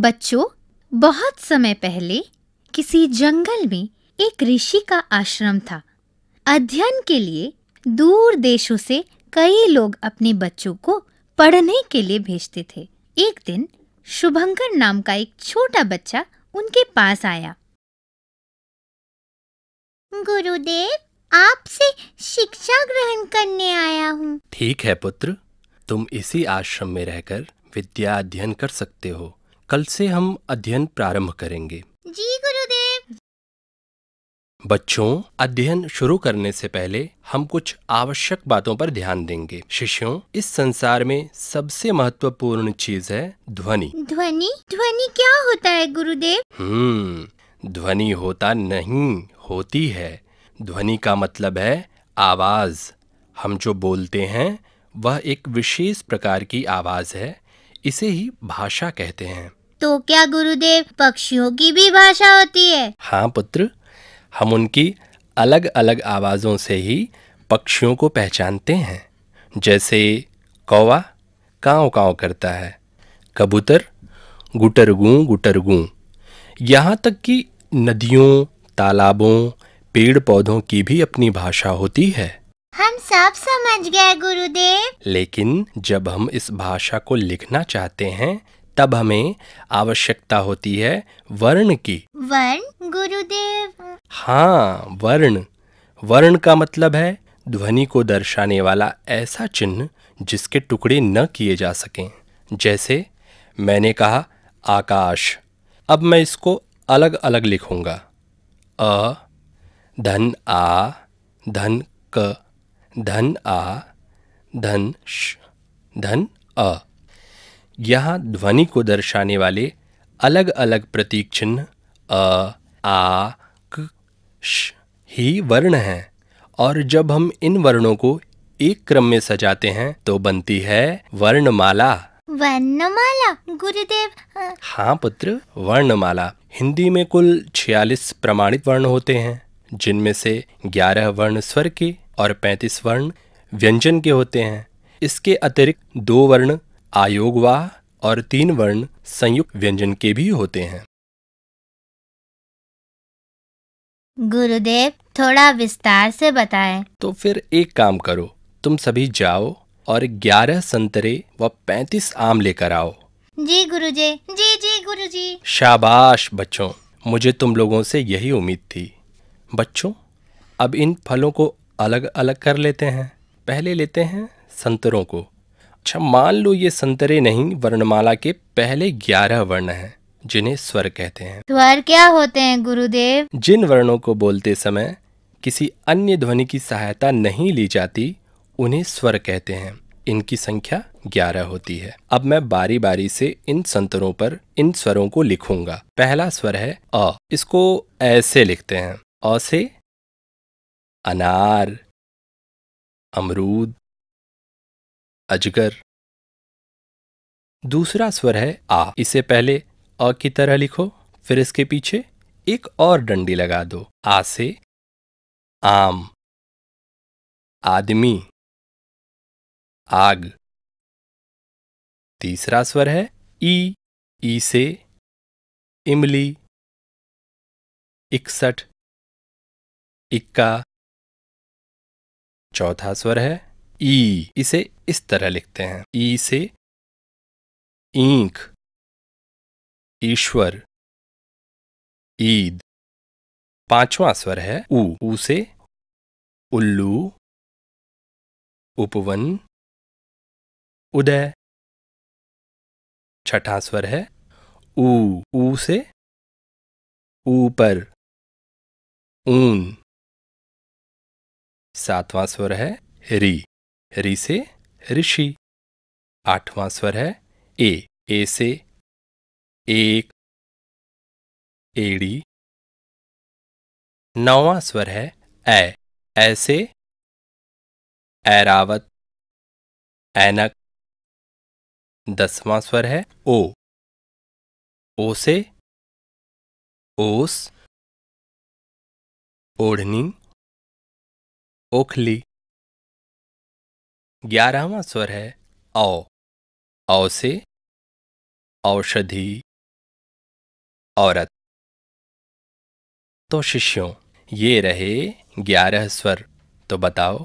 बच्चों बहुत समय पहले किसी जंगल में एक ऋषि का आश्रम था अध्ययन के लिए दूर देशों से कई लोग अपने बच्चों को पढ़ने के लिए भेजते थे एक दिन शुभंकर नाम का एक छोटा बच्चा उनके पास आया गुरुदेव आपसे शिक्षा ग्रहण करने आया हूँ ठीक है पुत्र तुम इसी आश्रम में रहकर विद्या अध्ययन कर सकते हो कल से हम अध्ययन प्रारंभ करेंगे जी गुरुदेव बच्चों अध्ययन शुरू करने से पहले हम कुछ आवश्यक बातों पर ध्यान देंगे शिष्यों इस संसार में सबसे महत्वपूर्ण चीज है ध्वनि ध्वनि ध्वनि क्या होता है गुरुदेव हम्म ध्वनि होता नहीं होती है ध्वनि का मतलब है आवाज हम जो बोलते हैं वह एक विशेष प्रकार की आवाज है इसे ही भाषा कहते हैं तो क्या गुरुदेव पक्षियों की भी भाषा होती है हाँ पुत्र हम उनकी अलग अलग आवाज़ों से ही पक्षियों को पहचानते हैं जैसे कौवा काव काव करता है कबूतर गुटरगू गुटरगू यहाँ तक कि नदियों तालाबों पेड़ पौधों की भी अपनी भाषा होती है हम सब समझ गए गुरुदेव लेकिन जब हम इस भाषा को लिखना चाहते हैं तब हमें आवश्यकता होती है वर्ण की वर्ण गुरुदेव हाँ वर्ण वर्ण का मतलब है ध्वनि को दर्शाने वाला ऐसा चिन्ह जिसके टुकड़े न किए जा सकें जैसे मैंने कहा आकाश अब मैं इसको अलग अलग लिखूंगा अ धन आ धन क धन आ धन श धन अ यहाँ ध्वनि को दर्शाने वाले अलग अलग प्रतीक चिन्ह अ आ क श ही वर्ण हैं और जब हम इन वर्णों को एक क्रम में सजाते हैं तो बनती है वर्णमाला वर्णमाला गुरुदेव हाँ पुत्र वर्णमाला हिंदी में कुल 46 प्रमाणित वर्ण होते हैं जिनमें से 11 वर्ण स्वर के और 35 वर्ण व्यंजन के होते हैं इसके अतिरिक्त दो वर्ण आयोगवा और तीन वर्ण संयुक्त व्यंजन के भी होते हैं गुरुदेव थोड़ा विस्तार से बताएं। तो फिर एक काम करो तुम सभी जाओ और ग्यारह संतरे व पैंतीस आम लेकर आओ जी गुरु जी जी जी गुरु जी शाबाश बच्चों मुझे तुम लोगों से यही उम्मीद थी बच्चों अब इन फलों को अलग अलग कर लेते हैं पहले लेते हैं संतरों को अच्छा मान लो ये संतरे नहीं वर्णमाला के पहले ग्यारह वर्ण हैं जिन्हें स्वर कहते हैं स्वर क्या होते हैं गुरुदेव जिन वर्णों को बोलते समय किसी अन्य ध्वनि की सहायता नहीं ली जाती उन्हें स्वर कहते हैं इनकी संख्या ग्यारह होती है अब मैं बारी बारी से इन संतरों पर इन स्वरों को लिखूंगा पहला स्वर है अ इसको ऐसे लिखते हैं अ से अनार अमरूद अजगर दूसरा स्वर है आ इसे पहले अ की तरह लिखो फिर इसके पीछे एक और डंडी लगा दो आ से आम आदमी आग तीसरा स्वर है ई ई से इमली इकसठ इक्का चौथा स्वर है ई इसे इस तरह लिखते हैं ई से ईंख ईश्वर ईद पांचवा स्वर है ऊ ऊ से उल्लू उपवन उदय छठा स्वर है ऊ ऊ से ऊपर ऊन सातवां स्वर है री रि से ऋषि आठवां स्वर है ए ए से एक एड़ी नौवां स्वर है ऐ ऐसे ऐरावत ऐनक दसवां स्वर है ओ ओ से ओस ओढ़नी ओखली ग्यारहवा स्वर है औ औ से औषधि औरत तो शिष्यों ये रहे ग्यारह स्वर तो बताओ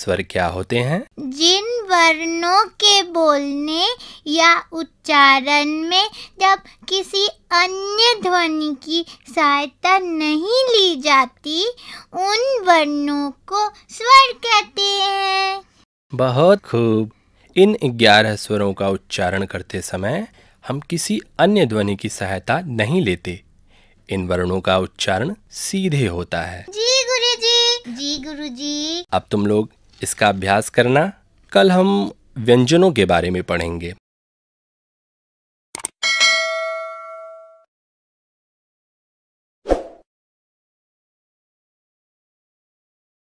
स्वर क्या होते हैं जिन वर्णों के बोलने या उच्चारण में जब किसी अन्य ध्वनि की सहायता नहीं ली जाती उन वर्णों को स्वर कहते हैं बहुत खूब इन ग्यारह स्वरों का उच्चारण करते समय हम किसी अन्य ध्वनि की सहायता नहीं लेते इन वर्णों का उच्चारण सीधे होता है जी गुरु जी जी अब तुम लोग इसका अभ्यास करना कल हम व्यंजनों के बारे में पढ़ेंगे